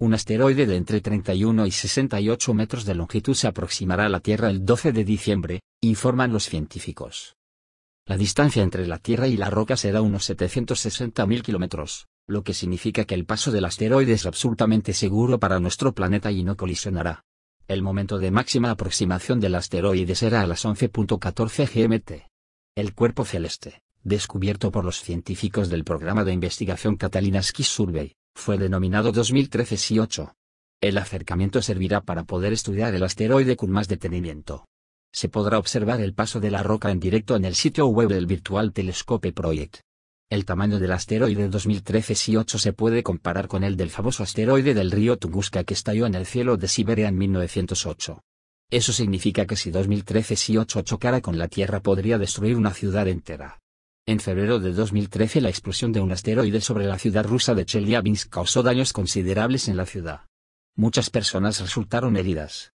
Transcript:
un asteroide de entre 31 y 68 metros de longitud se aproximará a la Tierra el 12 de diciembre, informan los científicos. La distancia entre la Tierra y la roca será unos 760.000 kilómetros, lo que significa que el paso del asteroide es absolutamente seguro para nuestro planeta y no colisionará. El momento de máxima aproximación del asteroide será a las 11.14 GMT. El cuerpo celeste, descubierto por los científicos del programa de investigación Catalina Sky Survey, fue denominado 2013 SI-8. El acercamiento servirá para poder estudiar el asteroide con más detenimiento. Se podrá observar el paso de la roca en directo en el sitio web del Virtual Telescope Project. El tamaño del asteroide 2013 SI-8 se puede comparar con el del famoso asteroide del río Tunguska que estalló en el cielo de Siberia en 1908. Eso significa que si 2013 SI-8 chocara con la Tierra podría destruir una ciudad entera. En febrero de 2013 la explosión de un asteroide sobre la ciudad rusa de Chelyabinsk causó daños considerables en la ciudad. Muchas personas resultaron heridas.